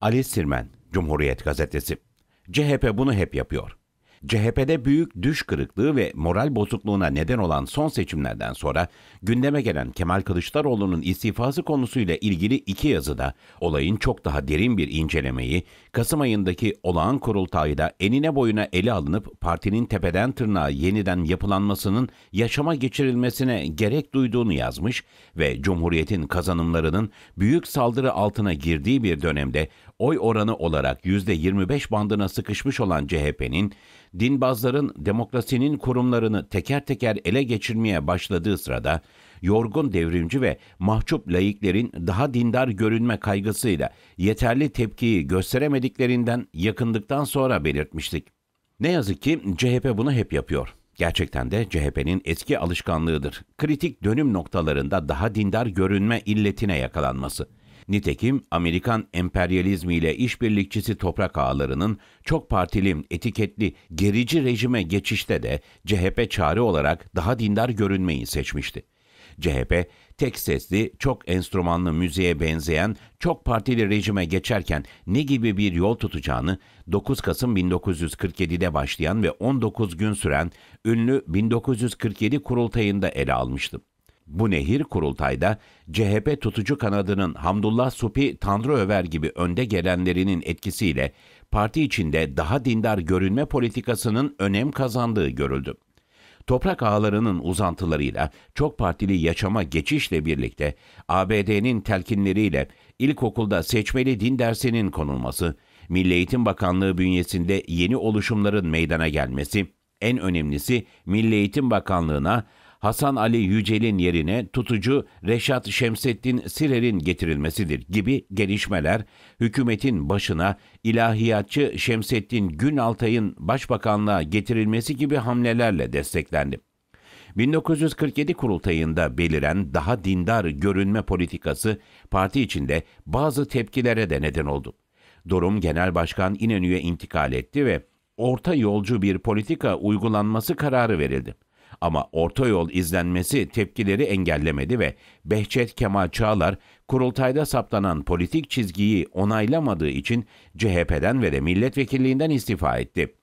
Ali Sirmen, Cumhuriyet Gazetesi. CHP bunu hep yapıyor. CHP'de büyük düş kırıklığı ve moral bozukluğuna neden olan son seçimlerden sonra gündeme gelen Kemal Kılıçdaroğlu'nun istifası konusuyla ilgili iki yazıda olayın çok daha derin bir incelemeyi Kasım ayındaki olağan kurultayda enine boyuna ele alınıp partinin tepeden tırnağa yeniden yapılanmasının yaşama geçirilmesine gerek duyduğunu yazmış ve Cumhuriyet'in kazanımlarının büyük saldırı altına girdiği bir dönemde oy oranı olarak %25 bandına sıkışmış olan CHP'nin dinbazların demokrasinin kurumlarını teker teker ele geçirmeye başladığı sırada yorgun devrimci ve mahcup laiklerin daha dindar görünme kaygısıyla yeterli tepkiyi gösteremediklerinden yakındıktan sonra belirtmiştik. Ne yazık ki CHP bunu hep yapıyor. Gerçekten de CHP'nin eski alışkanlığıdır. Kritik dönüm noktalarında daha dindar görünme illetine yakalanması. Nitekim Amerikan emperyalizmiyle işbirlikçisi toprak ağalarının çok partili, etiketli, gerici rejime geçişte de CHP çare olarak daha dindar görünmeyi seçmişti. CHP tek sesli, çok enstrümanlı müziğe benzeyen çok partili rejime geçerken ne gibi bir yol tutacağını 9 Kasım 1947'de başlayan ve 19 gün süren ünlü 1947 kurultayında ele almıştım. Bu nehir kurultayda CHP tutucu kanadının Hamdullah Supi Tanrıöver gibi önde gelenlerinin etkisiyle parti içinde daha dindar görünme politikasının önem kazandığı görüldü. Toprak ağlarının uzantılarıyla çok partili yaşama geçişle birlikte ABD'nin telkinleriyle ilkokulda seçmeli din dersinin konulması, Milli Eğitim Bakanlığı bünyesinde yeni oluşumların meydana gelmesi, en önemlisi Milli Eğitim Bakanlığı'na Hasan Ali Yücel'in yerine tutucu Reşat Şemsettin Sirer'in getirilmesidir gibi gelişmeler hükümetin başına ilahiyatçı Şemsettin Günaltay'ın başbakanlığa getirilmesi gibi hamlelerle desteklendi. 1947 kurultayında beliren daha dindar görünme politikası parti içinde bazı tepkilere de neden oldu. Durum Genel Başkan İnönü'ye intikal etti ve orta yolcu bir politika uygulanması kararı verildi. Ama orta yol izlenmesi tepkileri engellemedi ve Behçet Kemal Çağlar kurultayda saptanan politik çizgiyi onaylamadığı için CHP'den ve de milletvekilliğinden istifa etti.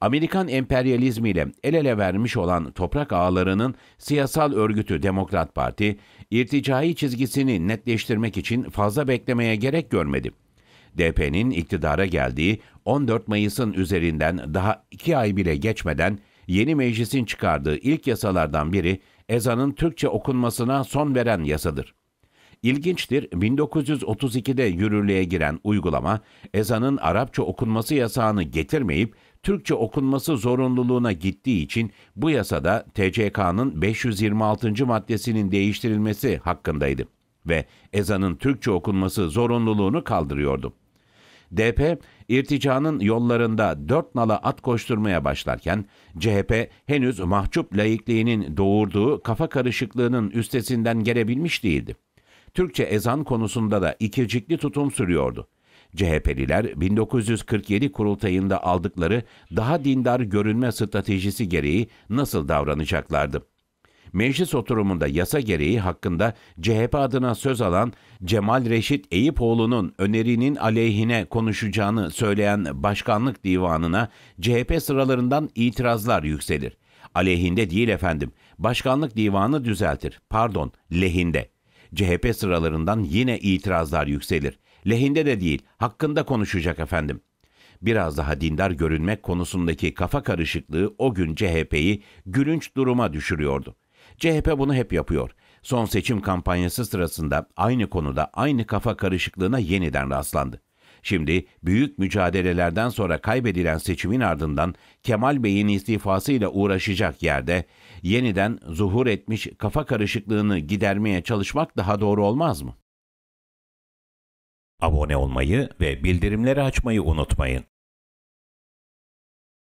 Amerikan emperyalizmiyle el ele vermiş olan toprak ağalarının siyasal örgütü Demokrat Parti, irticai çizgisini netleştirmek için fazla beklemeye gerek görmedi. DP'nin iktidara geldiği 14 Mayıs'ın üzerinden daha iki ay bile geçmeden yeni meclisin çıkardığı ilk yasalardan biri ezanın Türkçe okunmasına son veren yasadır. İlginçtir, 1932'de yürürlüğe giren uygulama ezanın Arapça okunması yasağını getirmeyip Türkçe okunması zorunluluğuna gittiği için bu yasada TCK'nın 526. maddesinin değiştirilmesi hakkındaydı ve ezanın Türkçe okunması zorunluluğunu kaldırıyordu. DP irticanın yollarında dört nala at koşturmaya başlarken CHP henüz mahcup laikliğinin doğurduğu kafa karışıklığının üstesinden gelebilmiş değildi. Türkçe ezan konusunda da ikircikli tutum sürüyordu. CHP'liler 1947 kurultayında aldıkları daha dindar görünme stratejisi gereği nasıl davranacaklardı? meclis oturumunda yasa gereği hakkında CHP adına söz alan Cemal Reşit Eyüpoğlu'nun önerinin aleyhine konuşacağını söyleyen Başkanlık Divanı'na CHP sıralarından itirazlar yükselir. Aleyhinde değil efendim. Başkanlık Divanı düzeltir. Pardon, lehinde. CHP sıralarından yine itirazlar yükselir. Lehinde de değil, hakkında konuşacak efendim biraz daha dindar görünmek konusundaki kafa karışıklığı o gün CHP'yi gülünç duruma düşürüyordu. CHP bunu hep yapıyor. Son seçim kampanyası sırasında aynı konuda aynı kafa karışıklığına yeniden rastlandı. Şimdi büyük mücadelelerden sonra kaybedilen seçimin ardından Kemal Bey'in istifasıyla uğraşacak yerde yeniden zuhur etmiş kafa karışıklığını gidermeye çalışmak daha doğru olmaz mı? Abone olmayı ve bildirimleri açmayı unutmayın.